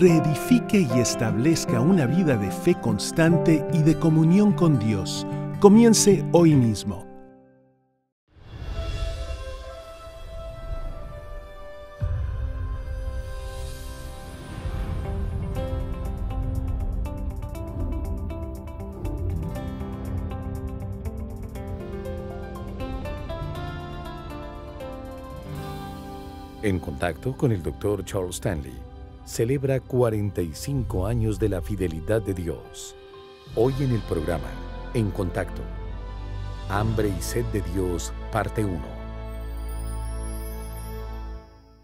reedifique y establezca una vida de fe constante y de comunión con Dios. Comience hoy mismo. En contacto con el Dr. Charles Stanley celebra 45 años de la fidelidad de Dios. Hoy en el programa, En Contacto. Hambre y Sed de Dios, parte 1.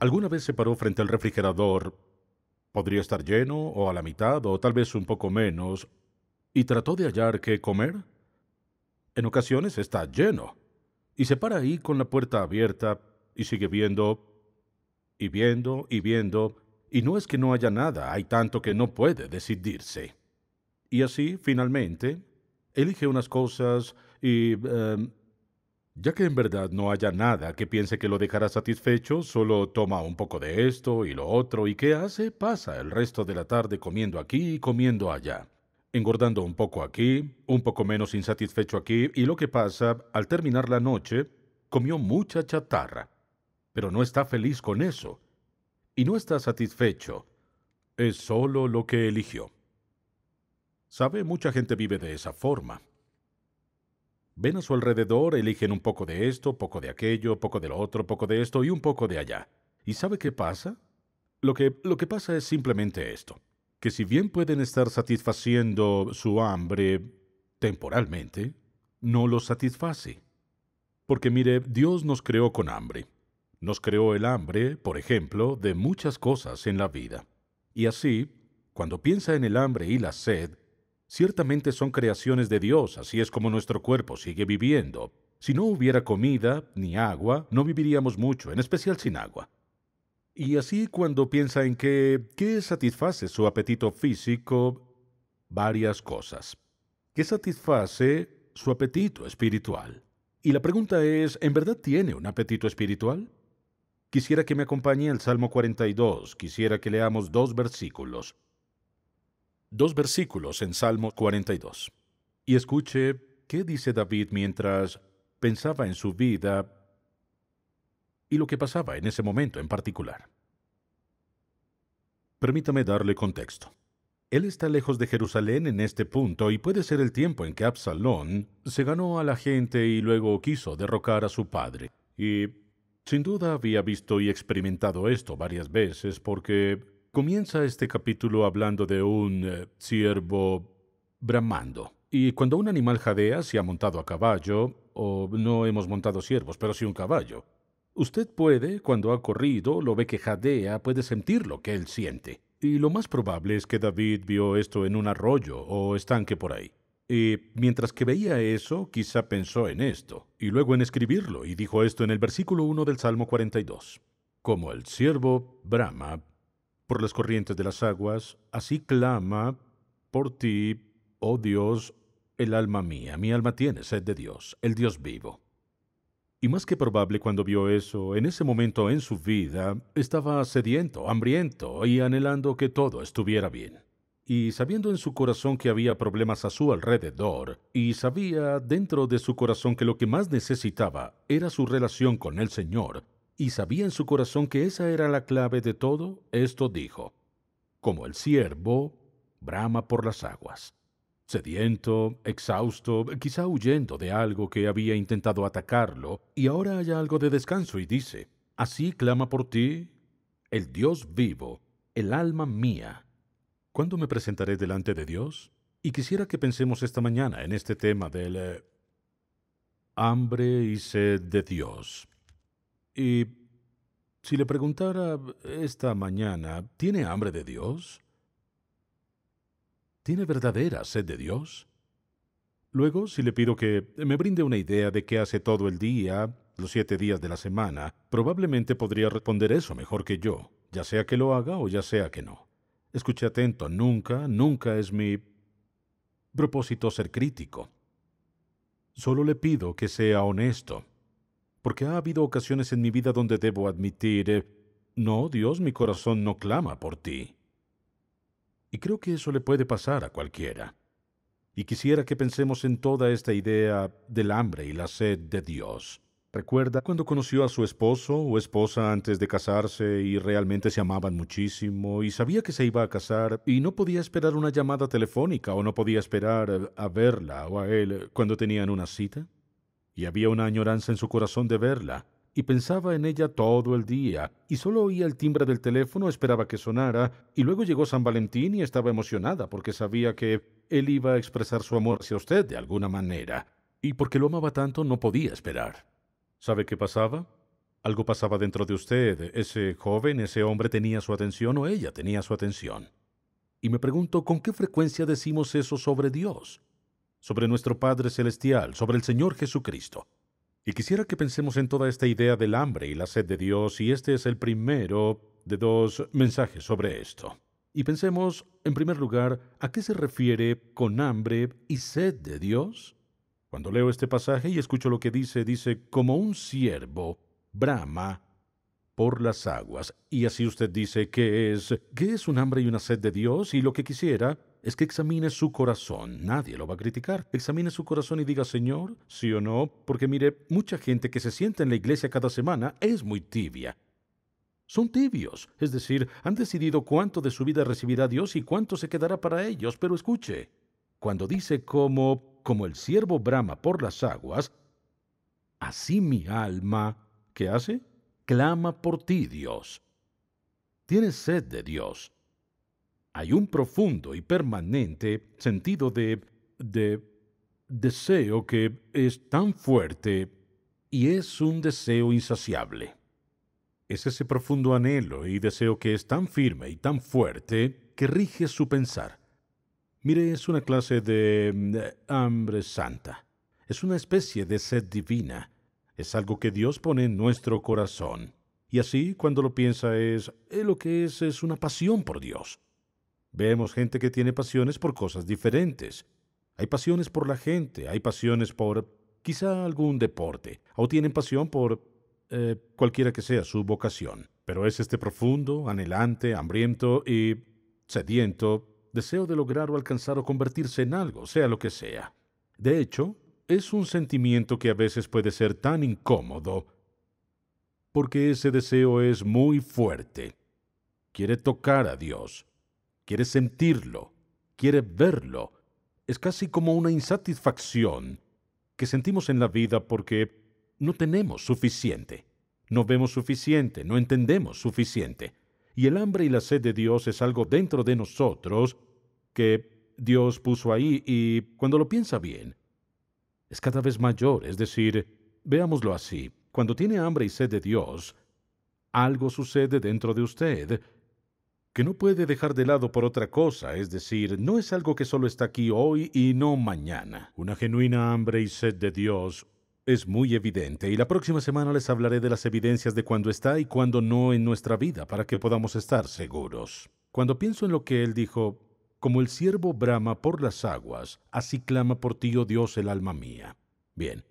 ¿Alguna vez se paró frente al refrigerador? Podría estar lleno o a la mitad o tal vez un poco menos. ¿Y trató de hallar qué comer? En ocasiones está lleno. Y se para ahí con la puerta abierta y sigue viendo y viendo y viendo y no es que no haya nada, hay tanto que no puede decidirse. Y así, finalmente, elige unas cosas y... Em, ya que en verdad no haya nada que piense que lo dejará satisfecho, solo toma un poco de esto y lo otro y ¿qué hace? Pasa el resto de la tarde comiendo aquí y comiendo allá, engordando un poco aquí, un poco menos insatisfecho aquí y lo que pasa, al terminar la noche, comió mucha chatarra. Pero no está feliz con eso, y no está satisfecho, es solo lo que eligió. Sabe, mucha gente vive de esa forma. Ven a su alrededor, eligen un poco de esto, poco de aquello, poco de lo otro, poco de esto y un poco de allá. ¿Y sabe qué pasa? Lo que, lo que pasa es simplemente esto, que si bien pueden estar satisfaciendo su hambre temporalmente, no lo satisface. Porque mire, Dios nos creó con hambre. Nos creó el hambre, por ejemplo, de muchas cosas en la vida. Y así, cuando piensa en el hambre y la sed, ciertamente son creaciones de Dios, así es como nuestro cuerpo sigue viviendo. Si no hubiera comida ni agua, no viviríamos mucho, en especial sin agua. Y así cuando piensa en que, ¿qué satisface su apetito físico? Varias cosas. ¿Qué satisface su apetito espiritual? Y la pregunta es, ¿en verdad tiene un apetito espiritual? Quisiera que me acompañe al Salmo 42, quisiera que leamos dos versículos. Dos versículos en Salmo 42. Y escuche qué dice David mientras pensaba en su vida y lo que pasaba en ese momento en particular. Permítame darle contexto. Él está lejos de Jerusalén en este punto y puede ser el tiempo en que Absalón se ganó a la gente y luego quiso derrocar a su padre. Y sin duda había visto y experimentado esto varias veces porque comienza este capítulo hablando de un eh, ciervo bramando. Y cuando un animal jadea, si ha montado a caballo, o no hemos montado ciervos, pero sí un caballo, usted puede, cuando ha corrido, lo ve que jadea, puede sentir lo que él siente. Y lo más probable es que David vio esto en un arroyo o estanque por ahí. Y eh, mientras que veía eso, quizá pensó en esto, y luego en escribirlo, y dijo esto en el versículo 1 del Salmo 42. Como el siervo brama por las corrientes de las aguas, así clama por ti, oh Dios, el alma mía. Mi alma tiene sed de Dios, el Dios vivo. Y más que probable cuando vio eso, en ese momento en su vida, estaba sediento, hambriento y anhelando que todo estuviera bien y sabiendo en su corazón que había problemas a su alrededor, y sabía dentro de su corazón que lo que más necesitaba era su relación con el Señor, y sabía en su corazón que esa era la clave de todo, esto dijo, como el siervo, brama por las aguas, sediento, exhausto, quizá huyendo de algo que había intentado atacarlo, y ahora haya algo de descanso y dice, así clama por ti el Dios vivo, el alma mía ¿Cuándo me presentaré delante de Dios? Y quisiera que pensemos esta mañana en este tema del eh, hambre y sed de Dios. Y si le preguntara esta mañana, ¿tiene hambre de Dios? ¿Tiene verdadera sed de Dios? Luego, si le pido que me brinde una idea de qué hace todo el día, los siete días de la semana, probablemente podría responder eso mejor que yo, ya sea que lo haga o ya sea que no. Escuche atento, nunca, nunca es mi propósito ser crítico. Solo le pido que sea honesto, porque ha habido ocasiones en mi vida donde debo admitir, eh, no, Dios, mi corazón no clama por ti. Y creo que eso le puede pasar a cualquiera. Y quisiera que pensemos en toda esta idea del hambre y la sed de Dios. Recuerda cuando conoció a su esposo o esposa antes de casarse y realmente se amaban muchísimo y sabía que se iba a casar y no podía esperar una llamada telefónica o no podía esperar a verla o a él cuando tenían una cita. Y había una añoranza en su corazón de verla y pensaba en ella todo el día, y solo oía el timbre del teléfono, esperaba que sonara, y luego llegó San Valentín y estaba emocionada porque sabía que él iba a expresar su amor hacia usted de alguna manera, y porque lo amaba tanto no podía esperar. ¿Sabe qué pasaba? Algo pasaba dentro de usted. Ese joven, ese hombre tenía su atención o ella tenía su atención. Y me pregunto con qué frecuencia decimos eso sobre Dios, sobre nuestro Padre Celestial, sobre el Señor Jesucristo. Y quisiera que pensemos en toda esta idea del hambre y la sed de Dios, y este es el primero de dos mensajes sobre esto. Y pensemos, en primer lugar, ¿a qué se refiere con hambre y sed de Dios? Cuando leo este pasaje y escucho lo que dice, dice, como un siervo brama por las aguas. Y así usted dice que es, ¿Qué es un hambre y una sed de Dios y lo que quisiera es que examine su corazón. Nadie lo va a criticar. Examine su corazón y diga, Señor, sí o no, porque mire, mucha gente que se sienta en la iglesia cada semana es muy tibia. Son tibios, es decir, han decidido cuánto de su vida recibirá Dios y cuánto se quedará para ellos, pero escuche, cuando dice como como el siervo brama por las aguas, así mi alma, ¿qué hace? Clama por ti, Dios. Tiene sed de Dios. Hay un profundo y permanente sentido de, de deseo que es tan fuerte y es un deseo insaciable. Es ese profundo anhelo y deseo que es tan firme y tan fuerte que rige su pensar Mire, es una clase mm, de, hambre santa. Es una especie de sed divina. Es algo que Dios pone en nuestro corazón. Y así, cuando lo piensa, es eh, lo que es, es una pasión por Dios. Vemos gente que tiene pasiones por cosas diferentes. Hay pasiones por la gente, hay pasiones por quizá algún deporte, o tienen pasión por eh, cualquiera que sea su vocación. Pero es este profundo, anhelante, hambriento y sediento deseo de lograr o alcanzar o convertirse en algo, sea lo que sea. De hecho, es un sentimiento que a veces puede ser tan incómodo porque ese deseo es muy fuerte. Quiere tocar a Dios, quiere sentirlo, quiere verlo. Es casi como una insatisfacción que sentimos en la vida porque no tenemos suficiente, no vemos suficiente, no entendemos suficiente. Y el hambre y la sed de Dios es algo dentro de nosotros que Dios puso ahí y cuando lo piensa bien, es cada vez mayor. Es decir, veámoslo así, cuando tiene hambre y sed de Dios, algo sucede dentro de usted que no puede dejar de lado por otra cosa, es decir, no es algo que solo está aquí hoy y no mañana. Una genuina hambre y sed de Dios es muy evidente y la próxima semana les hablaré de las evidencias de cuando está y cuando no en nuestra vida para que podamos estar seguros. Cuando pienso en lo que él dijo, como el siervo brama por las aguas, así clama por ti, oh Dios, el alma mía. Bien,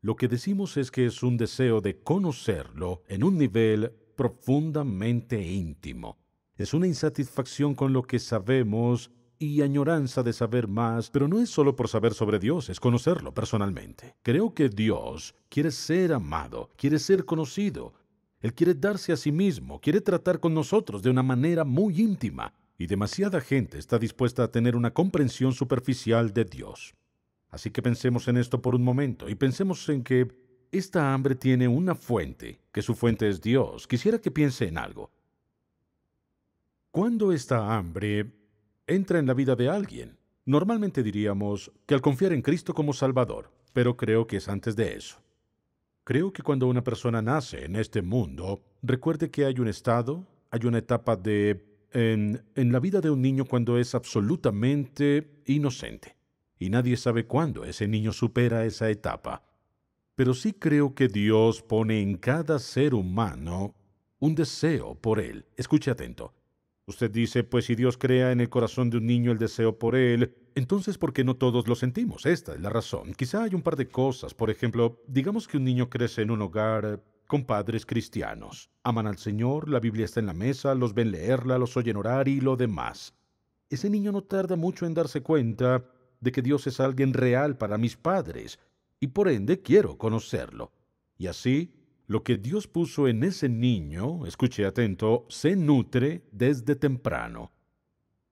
lo que decimos es que es un deseo de conocerlo en un nivel profundamente íntimo. Es una insatisfacción con lo que sabemos y añoranza de saber más, pero no es solo por saber sobre Dios, es conocerlo personalmente. Creo que Dios quiere ser amado, quiere ser conocido. Él quiere darse a sí mismo, quiere tratar con nosotros de una manera muy íntima y demasiada gente está dispuesta a tener una comprensión superficial de Dios. Así que pensemos en esto por un momento y pensemos en que esta hambre tiene una fuente, que su fuente es Dios. Quisiera que piense en algo. Cuando esta hambre entra en la vida de alguien, normalmente diríamos que al confiar en Cristo como Salvador, pero creo que es antes de eso. Creo que cuando una persona nace en este mundo, recuerde que hay un estado, hay una etapa de en, la vida de un niño cuando es absolutamente inocente y nadie sabe cuándo ese niño supera esa etapa. Pero sí creo que Dios pone en cada ser humano un deseo por él. Escuche atento. Usted dice, pues si Dios crea en el corazón de un niño el deseo por él, entonces ¿por qué no todos lo sentimos? Esta es la razón. Quizá hay un par de cosas. Por ejemplo, digamos que un niño crece en un hogar con padres cristianos. Aman al Señor, la Biblia está en la mesa, los ven leerla, los oyen orar y lo demás. Ese niño no tarda mucho en darse cuenta de que Dios es alguien real para mis padres, y por ende quiero conocerlo. Y así, lo que Dios puso en ese niño, escuche atento, se nutre desde temprano,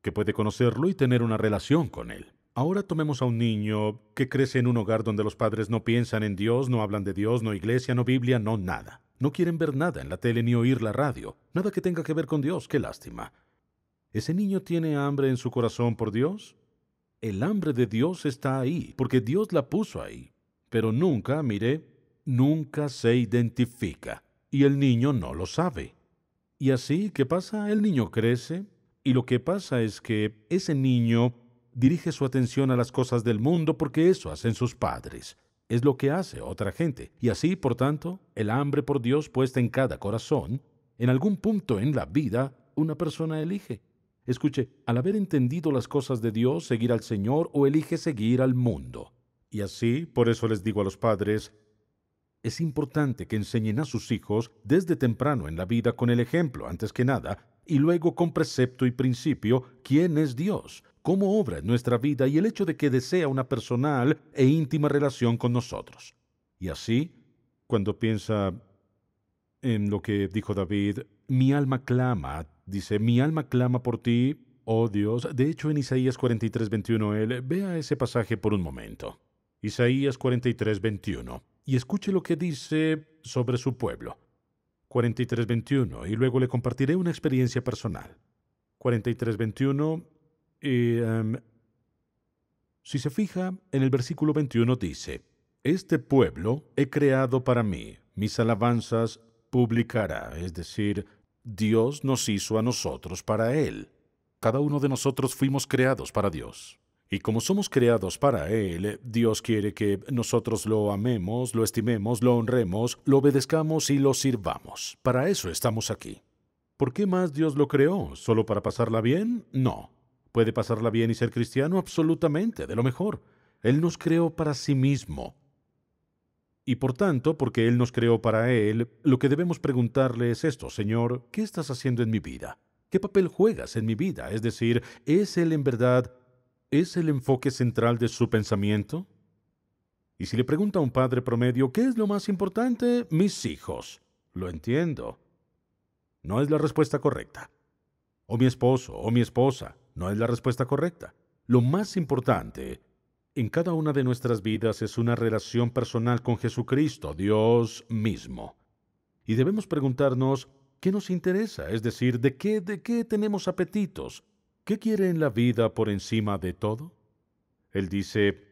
que puede conocerlo y tener una relación con él. Ahora tomemos a un niño que crece en un hogar donde los padres no piensan en Dios, no hablan de Dios, no iglesia, no Biblia, no nada. No quieren ver nada en la tele ni oír la radio, nada que tenga que ver con Dios, qué lástima. ¿Ese niño tiene hambre en su corazón por Dios? El hambre de Dios está ahí, porque Dios la puso ahí. Pero nunca, mire, nunca se identifica, y el niño no lo sabe. Y así, ¿qué pasa? El niño crece, y lo que pasa es que ese niño dirige su atención a las cosas del mundo porque eso hacen sus padres. Es lo que hace otra gente. Y así, por tanto, el hambre por Dios puesta en cada corazón, en algún punto en la vida, una persona elige. Escuche, al haber entendido las cosas de Dios, seguir al Señor o elige seguir al mundo. Y así, por eso les digo a los padres, es importante que enseñen a sus hijos desde temprano en la vida con el ejemplo, antes que nada, y luego con precepto y principio quién es Dios, cómo obra en nuestra vida y el hecho de que desea una personal e íntima relación con nosotros. Y así, cuando piensa en lo que dijo David, mi alma clama, dice, mi alma clama por ti, oh Dios. De hecho, en Isaías 43, 21, él vea ese pasaje por un momento. Isaías 43, 21. Y escuche lo que dice sobre su pueblo. 4321 y luego le compartiré una experiencia personal. 4321 y... Em, si se fija, en el versículo 21 dice, Este pueblo he creado para mí, mis alabanzas publicará, es decir, Dios nos hizo a nosotros para Él. Cada uno de nosotros fuimos creados para Dios. Y como somos creados para Él, Dios quiere que nosotros lo amemos, lo estimemos, lo honremos, lo obedezcamos y lo sirvamos. Para eso estamos aquí. ¿Por qué más Dios lo creó? ¿Solo para pasarla bien? No. ¿Puede pasarla bien y ser cristiano? Absolutamente, de lo mejor. Él nos creó para sí mismo. Y por tanto, porque Él nos creó para Él, lo que debemos preguntarle es esto, Señor, ¿qué estás haciendo en mi vida? ¿Qué papel juegas en mi vida? Es decir, ¿es Él en verdad es el enfoque central de su pensamiento? Y si le pregunta a un padre promedio, ¿qué es lo más importante? Mis hijos. Lo entiendo. No es la respuesta correcta. O mi esposo, o mi esposa. No es la respuesta correcta. Lo más importante en cada una de nuestras vidas es una relación personal con Jesucristo, Dios mismo. Y debemos preguntarnos, ¿qué nos interesa? Es decir, ¿de qué, de qué tenemos apetitos? ¿qué quiere en la vida por encima de todo? Él dice,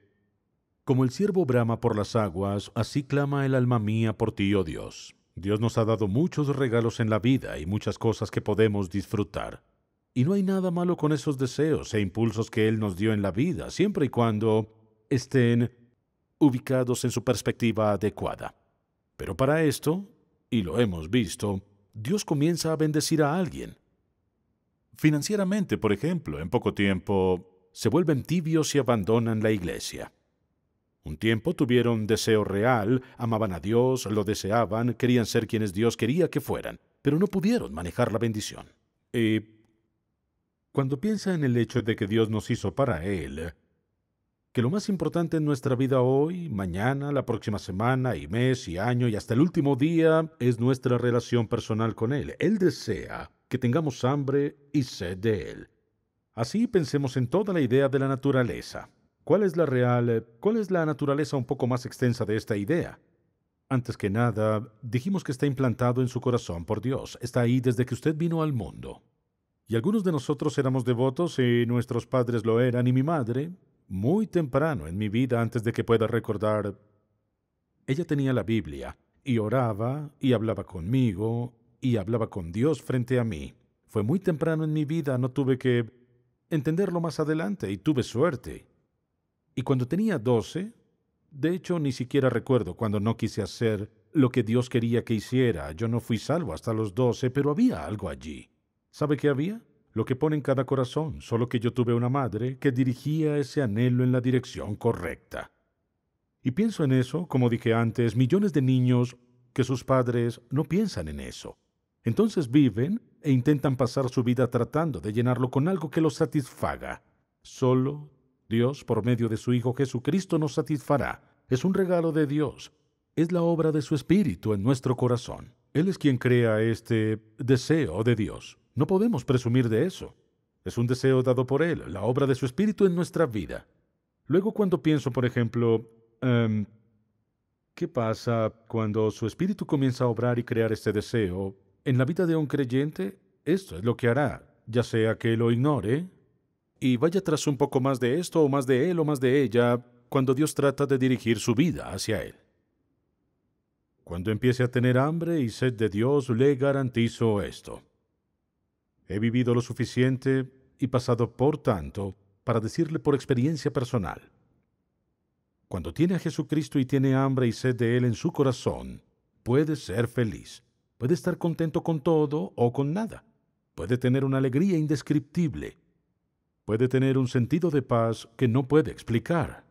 Como el siervo brama por las aguas, así clama el alma mía por ti, oh Dios. Dios nos ha dado muchos regalos en la vida y muchas cosas que podemos disfrutar. Y no hay nada malo con esos deseos e impulsos que Él nos dio en la vida, siempre y cuando estén ubicados en su perspectiva adecuada. Pero para esto, y lo hemos visto, Dios comienza a bendecir a alguien Financieramente, por ejemplo, en poco tiempo se vuelven tibios y abandonan la iglesia. Un tiempo tuvieron deseo real, amaban a Dios, lo deseaban, querían ser quienes Dios quería que fueran, pero no pudieron manejar la bendición. Y cuando piensa en el hecho de que Dios nos hizo para Él, que lo más importante en nuestra vida hoy, mañana, la próxima semana y mes y año y hasta el último día es nuestra relación personal con Él. Él desea que tengamos hambre y sed de Él. Así pensemos en toda la idea de la naturaleza. ¿Cuál es la real, eh, cuál es la naturaleza un poco más extensa de esta idea? Antes que nada, dijimos que está implantado en su corazón por Dios, está ahí desde que usted vino al mundo. Y algunos de nosotros éramos devotos y nuestros padres lo eran y mi madre, muy temprano en mi vida antes de que pueda recordar, ella tenía la Biblia y oraba y hablaba conmigo y hablaba con Dios frente a mí. Fue muy temprano en mi vida, no tuve que entenderlo más adelante y tuve suerte. Y cuando tenía doce, de hecho ni siquiera recuerdo cuando no quise hacer lo que Dios quería que hiciera. Yo no fui salvo hasta los doce, pero había algo allí. ¿Sabe qué había? Lo que pone en cada corazón, solo que yo tuve una madre que dirigía ese anhelo en la dirección correcta. Y pienso en eso, como dije antes, millones de niños que sus padres no piensan en eso. Entonces viven e intentan pasar su vida tratando de llenarlo con algo que los satisfaga. Solo Dios, por medio de su Hijo Jesucristo, nos satisfará. Es un regalo de Dios. Es la obra de su Espíritu en nuestro corazón. Él es quien crea este deseo de Dios. No podemos presumir de eso. Es un deseo dado por Él, la obra de su Espíritu en nuestra vida. Luego cuando pienso, por ejemplo, em, ¿qué pasa cuando su Espíritu comienza a obrar y crear este deseo? En la vida de un creyente, esto es lo que hará, ya sea que lo ignore y vaya tras un poco más de esto o más de él o más de ella cuando Dios trata de dirigir su vida hacia él. Cuando empiece a tener hambre y sed de Dios, le garantizo esto. He vivido lo suficiente y pasado por tanto para decirle por experiencia personal. Cuando tiene a Jesucristo y tiene hambre y sed de Él en su corazón, puede ser feliz. Puede estar contento con todo o con nada. Puede tener una alegría indescriptible. Puede tener un sentido de paz que no puede explicar.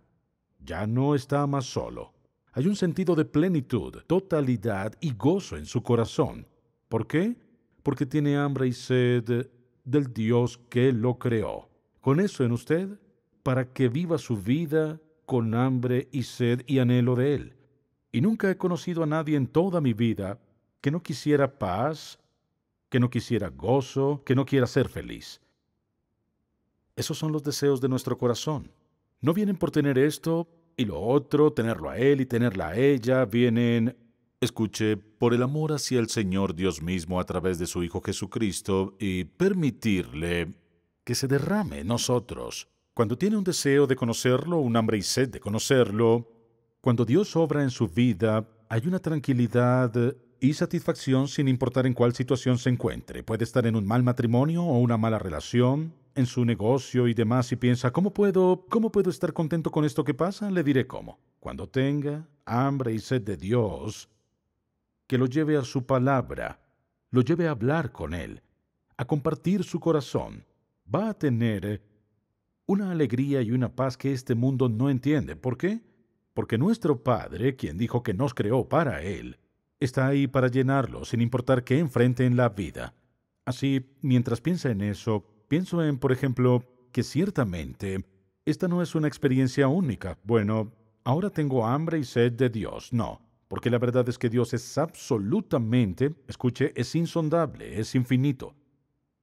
Ya no está más solo. Hay un sentido de plenitud, totalidad y gozo en su corazón. ¿Por qué? Porque tiene hambre y sed del Dios que lo creó. Con eso en usted, para que viva su vida con hambre y sed y anhelo de Él. Y nunca he conocido a nadie en toda mi vida que no quisiera paz, que no quisiera gozo, que no quiera ser feliz. Esos son los deseos de nuestro corazón. No vienen por tener esto y lo otro, tenerlo a él y tenerla a ella, vienen, escuche, por el amor hacia el Señor Dios mismo a través de su Hijo Jesucristo y permitirle que se derrame en nosotros. Cuando tiene un deseo de conocerlo, un hambre y sed de conocerlo, cuando Dios obra en su vida, hay una tranquilidad y satisfacción sin importar en cuál situación se encuentre. Puede estar en un mal matrimonio o una mala relación, en su negocio y demás y piensa, ¿cómo puedo, cómo puedo estar contento con esto que pasa? Le diré cómo. Cuando tenga hambre y sed de Dios, que lo lleve a su palabra, lo lleve a hablar con Él, a compartir su corazón. Va a tener una alegría y una paz que este mundo no entiende. ¿Por qué? Porque nuestro Padre, quien dijo que nos creó para Él, está ahí para llenarlo, sin importar qué enfrente en la vida. Así, mientras piensa en eso, pienso en, por ejemplo, que ciertamente esta no es una experiencia única. Bueno, ahora tengo hambre y sed de Dios. No, porque la verdad es que Dios es absolutamente, escuche, es insondable, es infinito.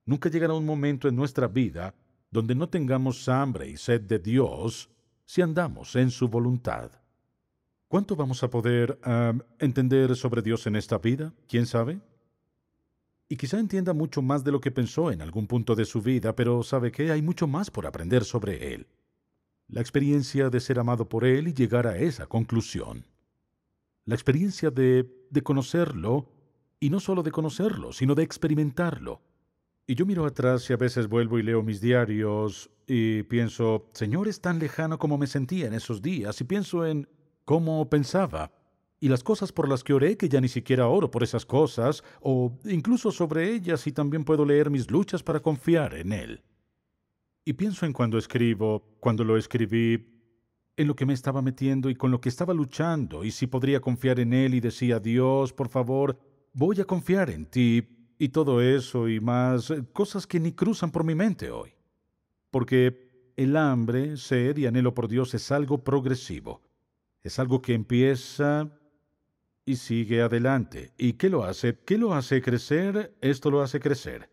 Nunca llegará un momento en nuestra vida donde no tengamos hambre y sed de Dios si andamos en su voluntad. ¿Cuánto vamos a poder entender sobre Dios en esta vida? ¿Quién sabe? Y quizá entienda mucho más de lo que pensó en algún punto de su vida, pero sabe que hay mucho más por aprender sobre Él. La experiencia de ser amado por Él y llegar a esa conclusión. La experiencia de, de conocerlo, y no solo de conocerlo, sino de experimentarlo. Y yo miro atrás y a veces vuelvo y leo mis diarios y pienso, Señor es tan lejano como me sentía en esos días, y pienso en Cómo pensaba, y las cosas por las que oré que ya ni siquiera oro por esas cosas, o incluso sobre ellas y también puedo leer mis luchas para confiar en Él. Y pienso en cuando escribo, cuando lo escribí, en lo que me estaba metiendo y con lo que estaba luchando, y si podría confiar en Él y decía, Dios, por favor, voy a confiar en ti, y todo eso y más, eh, cosas que ni cruzan por mi mente hoy. Porque el hambre, sed y anhelo por Dios es algo progresivo. Es algo que empieza y sigue adelante. ¿Y qué lo hace? ¿Qué lo hace crecer? Esto lo hace crecer.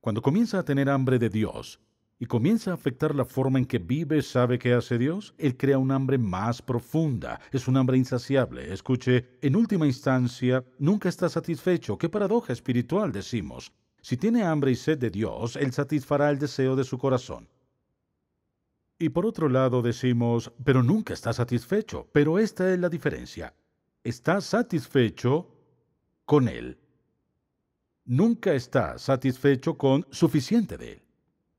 Cuando comienza a tener hambre de Dios y comienza a afectar la forma en que vive, sabe qué hace Dios, Él crea un hambre más profunda. Es un hambre insaciable. Escuche, en última instancia, nunca está satisfecho. Qué paradoja espiritual, decimos. Si tiene hambre y sed de Dios, Él satisfará el deseo de su corazón. Y por otro lado decimos, pero nunca está satisfecho, pero esta es la diferencia. Está satisfecho con él. Nunca está satisfecho con suficiente de él.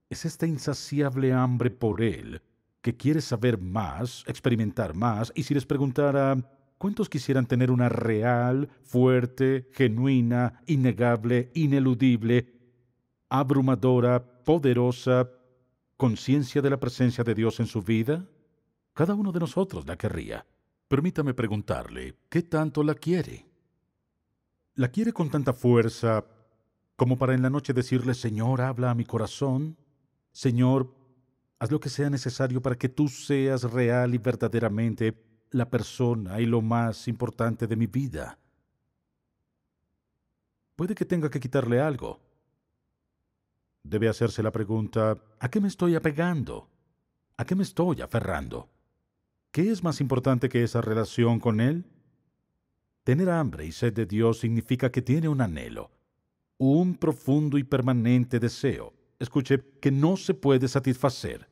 Es esta insaciable hambre por él que quiere saber más, experimentar más, y si les preguntara, ¿cuántos quisieran tener una real, fuerte, genuina, innegable, ineludible, abrumadora, poderosa, conciencia de la presencia de Dios en su vida? Cada uno de nosotros la querría. Permítame preguntarle, ¿qué tanto la quiere? ¿La quiere con tanta fuerza como para en la noche decirle, Señor, habla a mi corazón? Señor, haz lo que sea necesario para que tú seas real y verdaderamente la persona y lo más importante de mi vida. Puede que tenga que quitarle algo, debe hacerse la pregunta, ¿a qué me estoy apegando? ¿A qué me estoy aferrando? ¿Qué es más importante que esa relación con Él? Tener hambre y sed de Dios significa que tiene un anhelo, un profundo y permanente deseo, escuche, que no se puede satisfacer,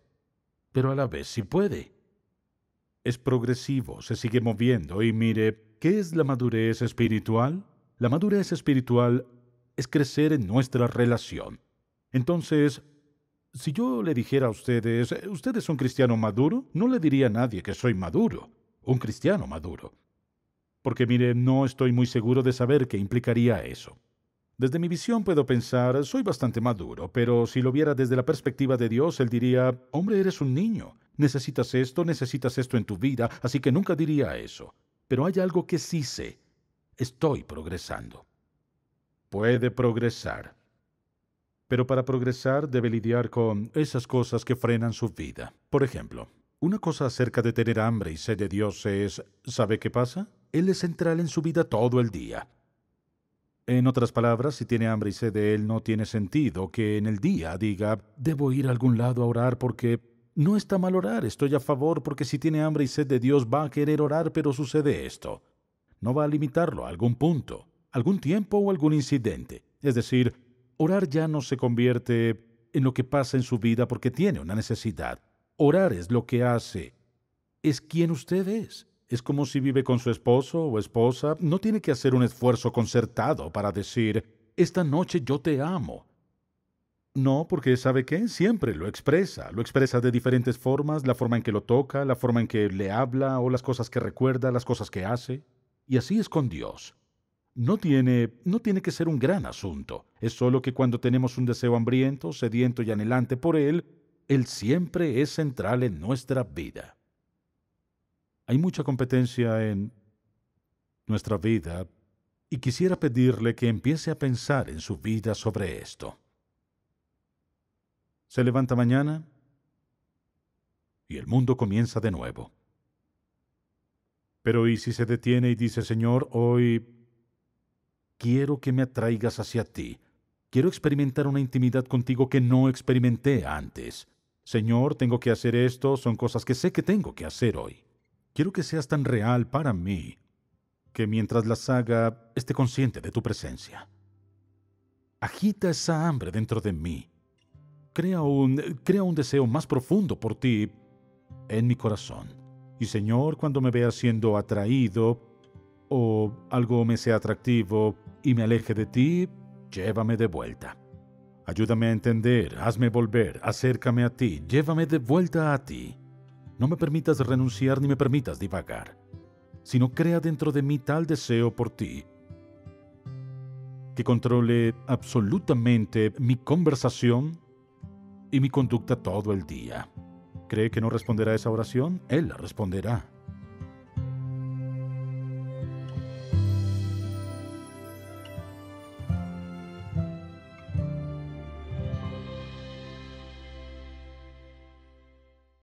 pero a la vez sí puede. Es progresivo, se sigue moviendo y mire, ¿qué es la madurez espiritual? La madurez espiritual es crecer en nuestra relación entonces, si yo le dijera a ustedes, eh, ¿usted es un cristiano maduro? No le diría a nadie que soy maduro, un cristiano maduro. Porque mire, no estoy muy seguro de saber qué implicaría eso. Desde mi visión puedo pensar, soy bastante maduro, pero si lo viera desde la perspectiva de Dios, Él diría, hombre, eres un niño, necesitas esto, necesitas esto en tu vida, así que nunca diría eso. Pero hay algo que sí sé, estoy progresando. Puede progresar pero para progresar debe lidiar con esas cosas que frenan su vida. Por ejemplo, una cosa acerca de tener hambre y sed de Dios es, ¿sabe qué pasa? Él es central en su vida todo el día. En otras palabras, si tiene hambre y sed de Él, no tiene sentido que en el día diga, debo ir a algún lado a orar porque no está mal orar, estoy a favor porque si tiene hambre y sed de Dios va a querer orar, pero sucede esto. No va a limitarlo a algún punto, algún tiempo o algún incidente. Es decir, Orar ya no se convierte en lo que pasa en su vida porque tiene una necesidad. Orar es lo que hace. Es quien usted es. Es como si vive con su esposo o esposa. No tiene que hacer un esfuerzo concertado para decir, esta noche yo te amo. No, porque sabe qué, siempre lo expresa. Lo expresa de diferentes formas, la forma en que lo toca, la forma en que le habla o las cosas que recuerda, las cosas que hace. Y así es con Dios. No tiene, no tiene que ser un gran asunto. Es solo que cuando tenemos un deseo hambriento, sediento y anhelante por Él, Él siempre es central en nuestra vida. Hay mucha competencia en nuestra vida y quisiera pedirle que empiece a pensar en su vida sobre esto. Se levanta mañana y el mundo comienza de nuevo. Pero ¿y si se detiene y dice, Señor, hoy Quiero que me atraigas hacia ti. Quiero experimentar una intimidad contigo que no experimenté antes. Señor, tengo que hacer esto, son cosas que sé que tengo que hacer hoy. Quiero que seas tan real para mí, que mientras las haga esté consciente de tu presencia. Agita esa hambre dentro de mí. Crea un, crea un deseo más profundo por ti en mi corazón. Y Señor, cuando me vea siendo atraído o algo me sea atractivo, y me aleje de ti, llévame de vuelta. Ayúdame a entender, hazme volver, acércame a ti, llévame de vuelta a ti. No me permitas renunciar ni me permitas divagar, sino crea dentro de mí tal deseo por ti, que controle absolutamente mi conversación y mi conducta todo el día. ¿Cree que no responderá esa oración? Él la responderá.